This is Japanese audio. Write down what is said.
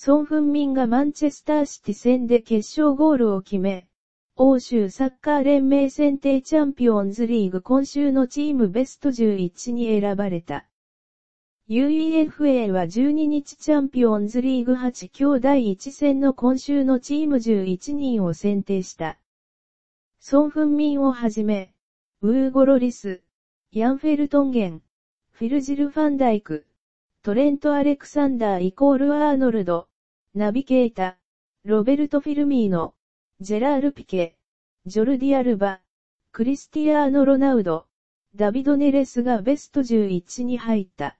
ソン・フンミンがマンチェスターシティ戦で決勝ゴールを決め、欧州サッカー連盟選定チャンピオンズリーグ今週のチームベスト11に選ばれた。UEFA は12日チャンピオンズリーグ8強第1戦の今週のチーム11人を選定した。ソン・フンミンをはじめ、ウーゴロリス、ヤンフェルトンゲン、フィルジル・ファンダイク、トレント・アレクサンダーイコールアーノルド、ナビゲータ、ロベルト・フィルミーノ、ジェラール・ピケ、ジョルディ・アルバ、クリスティアーノ・ロナウド、ダビド・ネレスがベスト11に入った。